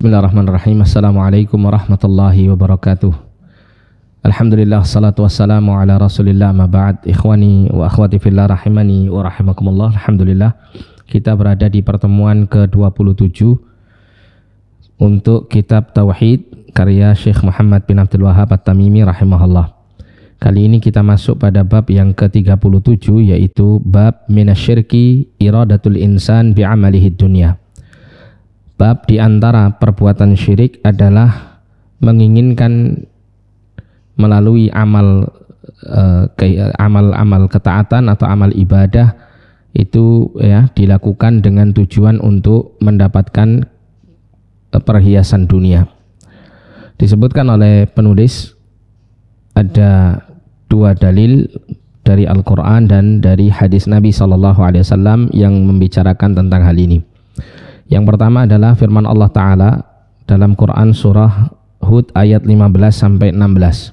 Bismillahirrahmanirrahim. Assalamualaikum warahmatullahi wabarakatuh. Alhamdulillah salatu wassalamu ala Rasulillah ma ba'd. Ikhwani wa akhwati fillah rahimani wa rahimakumullah. Alhamdulillah kita berada di pertemuan ke-27 untuk kitab Tauhid karya Syekh Muhammad bin Abdul Wahab At-Tamimi rahimahullah. Kali ini kita masuk pada bab yang ke-37 yaitu bab minasyirki iradatul insan amalihi dunya. Bab di antara perbuatan syirik adalah menginginkan melalui amal eh, amal amal ketaatan atau amal ibadah itu ya dilakukan dengan tujuan untuk mendapatkan eh, perhiasan dunia. Disebutkan oleh penulis ada dua dalil dari Al-Qur'an dan dari hadis Nabi Shallallahu alaihi wasallam yang membicarakan tentang hal ini. Yang pertama adalah firman Allah Ta'ala dalam Quran surah Hud ayat 15 sampai 16.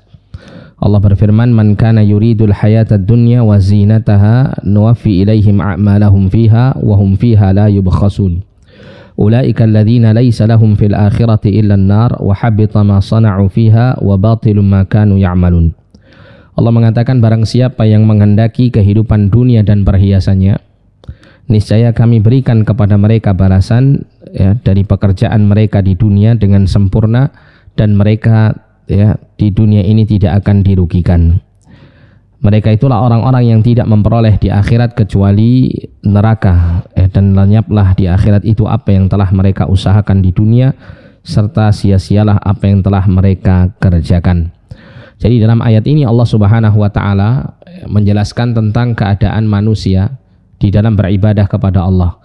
Allah berfirman, "Man kana yuridul hayata dunya wa zinataha nuwaffi ilaihim a'malahum fiha wa hum fiha la yubkhasun." أولئك الذين ليس لهم في الآخرة إلا النار وحبط ما صنعوا فيها وباطل ما كانوا يعملون Allah mengatakan barang siapa yang menghendaki kehidupan dunia dan perhiasannya niscaya kami berikan kepada mereka balasan ya, dari pekerjaan mereka di dunia dengan sempurna dan mereka ya di dunia ini tidak akan dirugikan. Mereka itulah orang-orang yang tidak memperoleh di akhirat kecuali neraka eh, dan lenyaplah di akhirat itu apa yang telah mereka usahakan di dunia serta sia-sialah apa yang telah mereka kerjakan. Jadi dalam ayat ini Allah Subhanahu wa taala menjelaskan tentang keadaan manusia di dalam beribadah kepada Allah.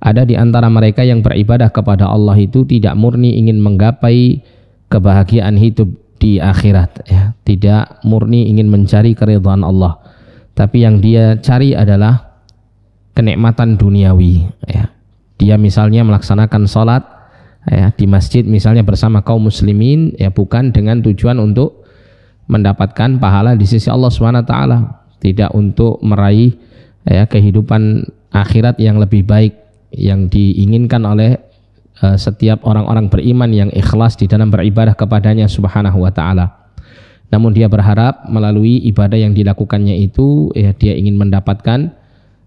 Ada di antara mereka yang beribadah kepada Allah itu tidak murni ingin menggapai kebahagiaan hidup di akhirat, ya. tidak murni ingin mencari keridhaan Allah, tapi yang dia cari adalah kenikmatan duniawi. Ya. Dia misalnya melaksanakan sholat ya, di masjid misalnya bersama kaum muslimin, ya bukan dengan tujuan untuk mendapatkan pahala di sisi Allah Swt tidak untuk meraih ya kehidupan akhirat yang lebih baik yang diinginkan oleh uh, setiap orang-orang beriman yang ikhlas di dalam beribadah kepadanya subhanahu wa taala. Namun dia berharap melalui ibadah yang dilakukannya itu ya dia ingin mendapatkan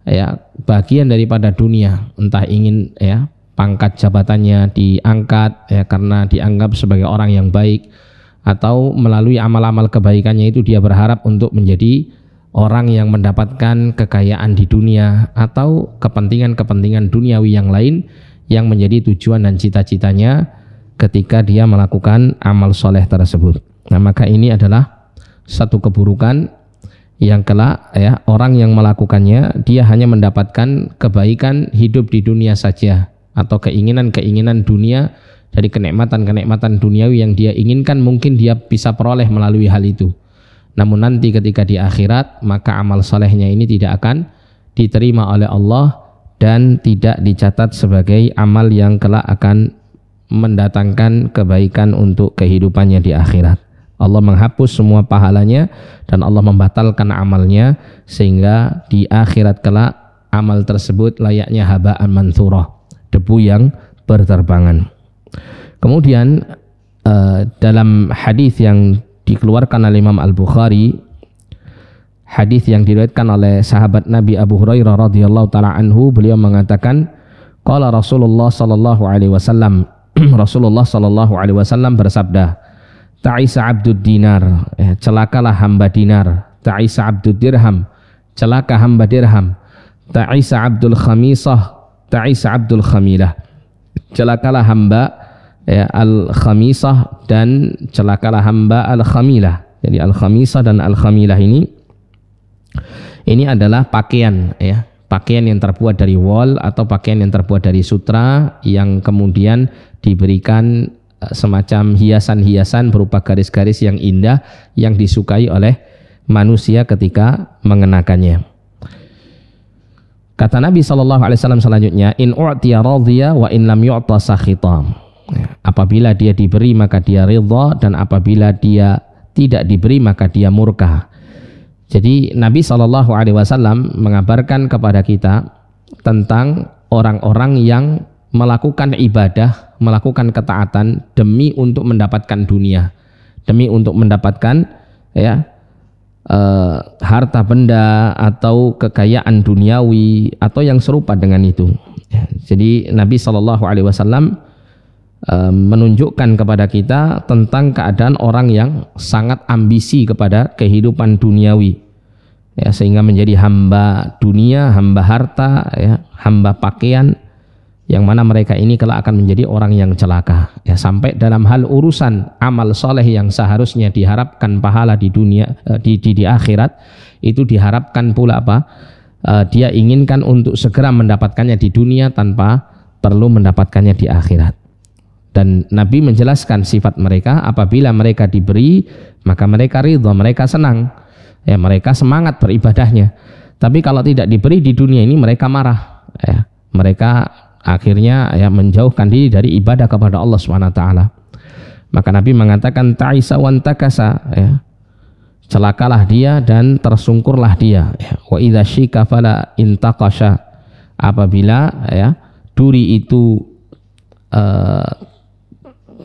ya bagian daripada dunia, entah ingin ya pangkat jabatannya diangkat ya karena dianggap sebagai orang yang baik atau melalui amal-amal kebaikannya itu dia berharap untuk menjadi orang yang mendapatkan kekayaan di dunia atau kepentingan-kepentingan duniawi yang lain yang menjadi tujuan dan cita-citanya ketika dia melakukan amal soleh tersebut. Nah maka ini adalah satu keburukan yang kelak ya orang yang melakukannya dia hanya mendapatkan kebaikan hidup di dunia saja atau keinginan-keinginan dunia dari kenikmatan-kenikmatan duniawi yang dia inginkan mungkin dia bisa peroleh melalui hal itu namun nanti ketika di akhirat maka amal solehnya ini tidak akan diterima oleh Allah dan tidak dicatat sebagai amal yang kelak akan mendatangkan kebaikan untuk kehidupannya di akhirat. Allah menghapus semua pahalanya dan Allah membatalkan amalnya sehingga di akhirat kelak amal tersebut layaknya habaan mansurah debu yang berterbangan. Kemudian eh, dalam hadis yang dikeluarkan oleh Imam Al-Bukhari hadis yang diriwayatkan oleh sahabat Nabi Abu Hurairah radhiyallahu taala anhu beliau mengatakan qala Rasulullah sallallahu alaihi wasallam Rasulullah sallallahu alaihi wasallam bersabda Ta'isa abdud dinar eh, celakalah hamba dinar Ta'isa abdud dirham celaka hamba dirham Ta'isa abdul khamisah Ta'isa abdul khamilah celakalah hamba ya, al-khamisah dan celakalah hamba al-khamilah. Jadi al-khamisah dan al-khamilah ini ini adalah pakaian ya, pakaian yang terbuat dari wol atau pakaian yang terbuat dari sutra yang kemudian diberikan eh, semacam hiasan-hiasan berupa garis-garis yang indah yang disukai oleh manusia ketika mengenakannya. Kata Nabi Shallallahu Alaihi Wasallam selanjutnya, in u'tiya radhiya wa in lam yu'ta sakhita. Ya. Apabila dia diberi maka dia ridha dan apabila dia tidak diberi maka dia murka. Jadi Nabi Shallallahu Alaihi Wasallam mengabarkan kepada kita tentang orang-orang yang melakukan ibadah, melakukan ketaatan demi untuk mendapatkan dunia, demi untuk mendapatkan ya e, harta benda atau kekayaan duniawi atau yang serupa dengan itu. Ya. Jadi Nabi Shallallahu Alaihi Wasallam Eh, menunjukkan kepada kita tentang keadaan orang yang sangat ambisi kepada kehidupan duniawi ya sehingga menjadi hamba dunia, hamba harta, ya, hamba pakaian yang mana mereka ini kelak akan menjadi orang yang celaka ya sampai dalam hal urusan amal soleh yang seharusnya diharapkan pahala di dunia eh, di di, di akhirat itu diharapkan pula apa eh, dia inginkan untuk segera mendapatkannya di dunia tanpa perlu mendapatkannya di akhirat dan Nabi menjelaskan sifat mereka apabila mereka diberi maka mereka ridho, mereka senang. Ya, mereka semangat beribadahnya. Tapi kalau tidak diberi di dunia ini mereka marah. Ya, mereka akhirnya ya menjauhkan diri dari ibadah kepada Allah Subhanahu wa taala. Maka Nabi mengatakan ta'isa wan takasa ya. Celakalah dia dan tersungkurlah dia ya, Wa idza syika fala intaqasha. Apabila ya duri itu uh,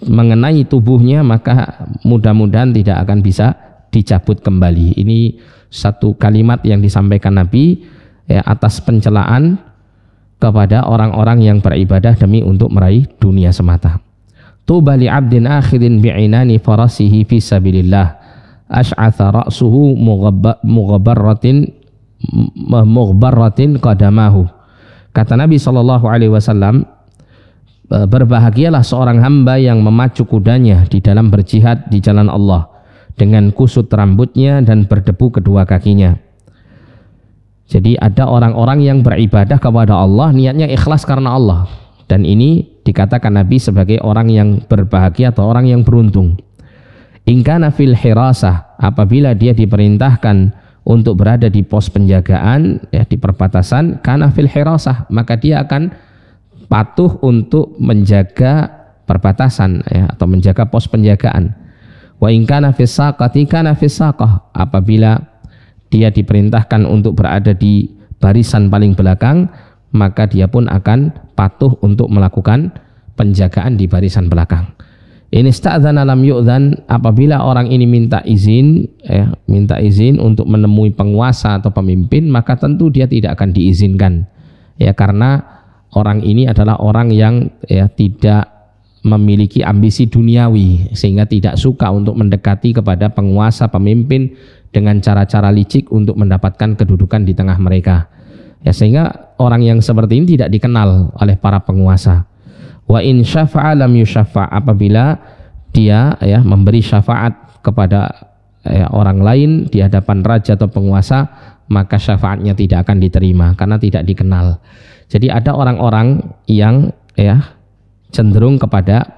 mengenai tubuhnya maka mudah-mudahan tidak akan bisa dicabut kembali. Ini satu kalimat yang disampaikan Nabi ya, atas pencelaan kepada orang-orang yang beribadah demi untuk meraih dunia semata. Tuba li abdin akhirin bi'inani farasihi fi sabilillah ash'atha ra'suhu mughabbarratin mughabbarratin qadamahu. Kata Nabi saw alaihi wasallam, Eh, berbahagialah seorang hamba yang memacu kudanya di dalam berjihad di jalan Allah dengan kusut rambutnya dan berdebu kedua kakinya. Jadi ada orang-orang yang beribadah kepada Allah niatnya ikhlas karena Allah dan ini dikatakan Nabi sebagai orang yang berbahagia atau orang yang beruntung. Ingkana fil hirasah apabila dia diperintahkan untuk berada di pos penjagaan ya di perbatasan karena fil hirasah maka dia akan patuh untuk menjaga perbatasan ya, atau menjaga pos penjagaan. Wa nafisa ketika kana apabila dia diperintahkan untuk berada di barisan paling belakang, maka dia pun akan patuh untuk melakukan penjagaan di barisan belakang. Ini sta'zana lam dan apabila orang ini minta izin ya, minta izin untuk menemui penguasa atau pemimpin maka tentu dia tidak akan diizinkan. Ya karena orang ini adalah orang yang ya tidak memiliki ambisi duniawi sehingga tidak suka untuk mendekati kepada penguasa pemimpin dengan cara-cara licik untuk mendapatkan kedudukan di tengah mereka. Ya sehingga orang yang seperti ini tidak dikenal oleh para penguasa. Wa in syafa'a lam yusyafa' apabila dia ya memberi syafaat kepada ya, orang lain di hadapan raja atau penguasa maka syafaatnya tidak akan diterima karena tidak dikenal. Jadi ada orang-orang yang ya cenderung kepada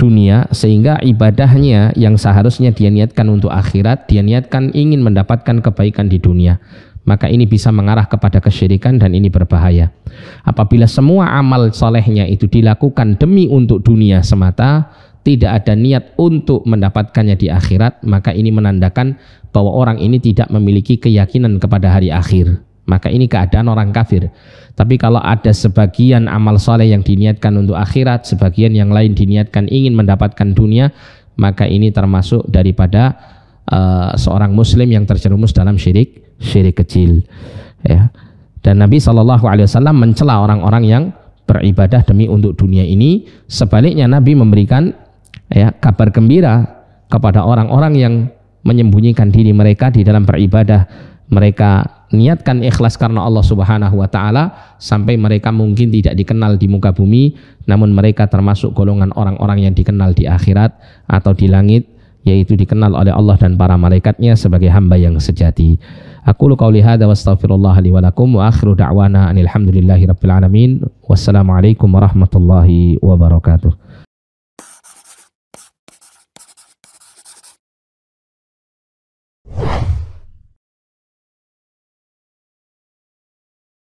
dunia sehingga ibadahnya yang seharusnya dia niatkan untuk akhirat dia niatkan ingin mendapatkan kebaikan di dunia maka ini bisa mengarah kepada kesyirikan dan ini berbahaya apabila semua amal solehnya itu dilakukan demi untuk dunia semata tidak ada niat untuk mendapatkannya di akhirat maka ini menandakan bahwa orang ini tidak memiliki keyakinan kepada hari akhir maka ini keadaan orang kafir. Tapi kalau ada sebagian amal soleh yang diniatkan untuk akhirat, sebagian yang lain diniatkan ingin mendapatkan dunia, maka ini termasuk daripada uh, seorang muslim yang terjerumus dalam syirik, syirik kecil. Ya. Dan Nabi SAW mencela orang-orang yang beribadah demi untuk dunia ini. Sebaliknya Nabi memberikan ya, kabar gembira kepada orang-orang yang menyembunyikan diri mereka di dalam beribadah mereka niatkan ikhlas karena Allah Subhanahu wa taala sampai mereka mungkin tidak dikenal di muka bumi namun mereka termasuk golongan orang-orang yang dikenal di akhirat atau di langit yaitu dikenal oleh Allah dan para malaikatnya sebagai hamba yang sejati. Aku lu qauli hadza wa astaghfirullah li wa lakum wa akhiru da'wana alhamdulillahi rabbil alamin. Wassalamualaikum warahmatullahi wabarakatuh.